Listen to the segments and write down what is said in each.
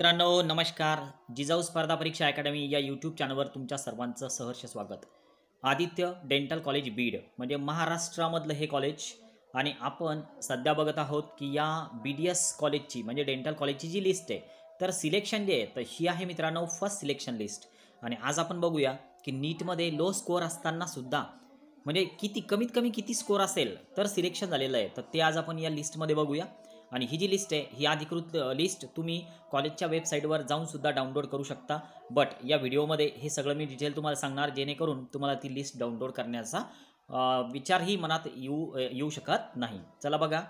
मित्रांनो नमस्कार जिजाऊ स्पर्धा परीक्षा अकॅडमी या यूट्यूब चॅनलवर तुमच्या सर्वांचं सहर्ष स्वागत आदित्य डेंटल कॉलेज बीड म्हणजे महाराष्ट्रामधलं हे कॉलेज आणि आपण सध्या बघत आहोत की या बी डी एस कॉलेजची म्हणजे डेंटल कॉलेजची जी लिस्ट आहे तर सिलेक्शन जे आहे तर ही आहे मित्रांनो फर्स्ट सिलेक्शन लिस्ट आणि आज आपण बघूया की नीटमध्ये लो स्कोअर असताना सुद्धा म्हणजे किती कमीत कमी किती स्कोअर असेल तर सिलेक्शन झालेलं आहे तर ते आज आपण या लिस्टमध्ये बघूया आणि ही जी लिस्ट आहे ही अधिकृत लिस्ट तुम्ही कॉलेजच्या वेबसाईटवर जाऊनसुद्धा डाउनलोड करू शकता बट या व्हिडिओमध्ये हे सगळं मी डिटेल तुम्हाला सांगणार जेणेकरून तुम्हाला ती लिस्ट डाउनलोड करण्याचा विचारही मनात येऊ येऊ शकत नाही चला बघा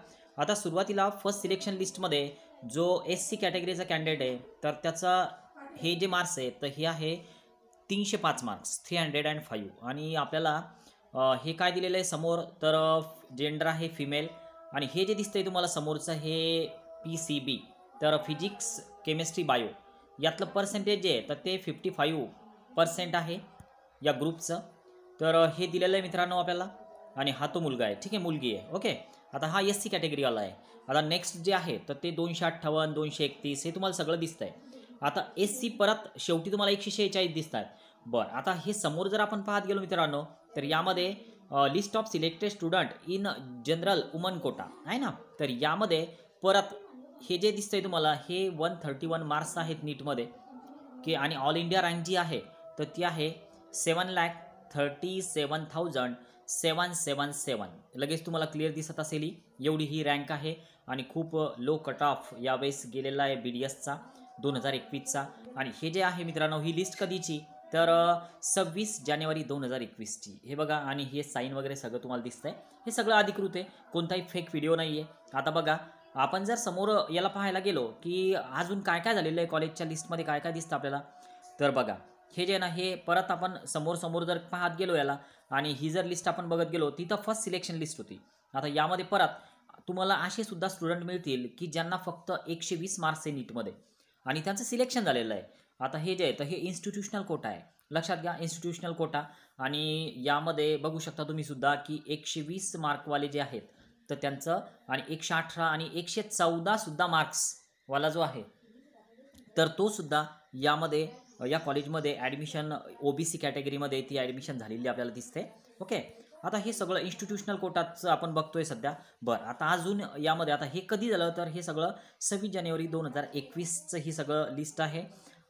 आता सुरुवातीला फर्स्ट सिलेक्शन लिस्टमध्ये जो एस सी कॅटेगरीचा कॅन्डिडेट आहे तर त्याचा हे जे मार्क्स आहे तर हे आहे तीनशे पाच marks three hundred and five आणि आपल्याला हे काय दिलेलं आहे समोर तर जेंडर आहे फिमेल आणि हे जे दिसतं आहे तुम्हाला समोरचं हे पी सी बी तर फिजिक्स केमिस्ट्री बायो यातलं पर्सेंटेज जे आहे तर ते फिफ्टी फाईव्ह पर्सेंट आहे या ग्रुपचं तर हे दिलेलं आहे मित्रांनो आपल्याला आणि हा तो मुलगा आहे ठीक आहे मुलगी आहे ओके आता हा एस सी कॅटेगरीवाला आहे आता नेक्स्ट जे आहे तर ते दोनशे अठ्ठावन्न दोनशे एकतीस हे तुम्हाला सगळं दिसतं आहे आता एस सी परत शेवटी तुम्हाला एकशे शेहेचाळीस दिसत आहेत बरं आता हे समोर जर आपण पाहत गेलो मित्रांनो तर यामध्ये list of selected student in general women quota आहे ना तर यामध्ये परत हे जे दिसतंय तुम्हाला हे वन थर्टी वन मार्क्स आहेत नीटमध्ये की आणि ऑल इंडिया रँक जी आहे तर ती आहे seven lakh thirty seven thousand seven seven seven लगेच तुम्हाला क्लिअर दिसत असेल एवढी ही रँक आहे आणि खूप लो कट ऑफ यावेळेस गेलेला आहे बी डी एसचा दोन हजार एकवीसचा आणि हे जे आहे मित्रांनो ही लिस्ट कधीची तर सव्वीस जानेवारी दोन हजार एकवीसची हे बघा आणि हे साईन वगैरे सगळं तुम्हाला दिसतंय हे सगळं अधिकृत आहे कोणताही फेक व्हिडिओ नाही आहे आता बघा आपण जर समोर याला पाहायला गेलो की अजून काय काय झालेलं आहे कॉलेजच्या लिस्टमध्ये काय काय दिसतं आपल्याला तर बघा हे जे ना हे परत आपण समोर समोर जर पाहत गेलो याला आणि ही जर लिस्ट आपण बघत गेलो तिथं फर्स्ट सिलेक्शन लिस्ट होती आता यामध्ये परत तुम्हाला असे सुद्धा स्टुडंट मिळतील की ज्यांना फक्त एकशे वीस मार्क्स आहे नीटमध्ये आणि त्यांचं सिलेक्शन झालेलं आहे आता हे जे आहे तर हे इन्स्टिट्युशनल कोटा आहे लक्षात घ्या इन्स्टिट्युशनल कोटा आणि यामध्ये बघू शकता तुम्ही सुद्धा की एकशे वीस मार्कवाले जे आहेत तर त्यांचं आणि एकशे अठरा आणि एकशे सुद्धा मार्क्सवाला जो आहे तर तो सुद्धा यामध्ये या कॉलेजमध्ये ॲडमिशन ओ बी सी कॅटेगरीमध्ये ती ॲडमिशन झालेली आपल्याला दिसते ओके आता हे सगळं इन्स्टिट्यूशनल कोटाचं आपण बघतोय सध्या बरं आता अजून यामध्ये आता हे कधी झालं तर हे सगळं सव्वीस जानेवारी दोन हजार एकवीसचं ही सगळं लिस्ट आहे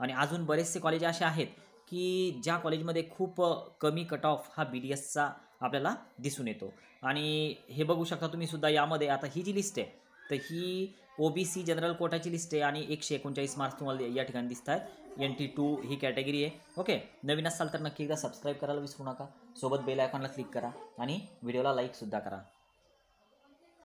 आणि अजून बरेचसे कॉलेज असे आहेत की ज्या कॉलेजमध्ये खूप कमी कट ऑफ हा बी डी एसचा आपल्याला दिसून येतो आणि हे बघू शकता तुम्ही सुद्धा यामध्ये आता ही जी लिस्ट आहे तर ही ओ बी सी जनरल कोटाची लिस्ट आहे आणि एकशे एकोणचाळीस मार्क्स तुम्हाला या ठिकाणी दिसत आहेत एन टी टू ही कॅटेगरी आहे ओके नवीन असाल तर नक्की एकदा सबस्क्राईब करायला विसरू नका सोबत बेल आयकॉनला क्लिक करा आणि व्हिडिओला लाईकसुद्धा करा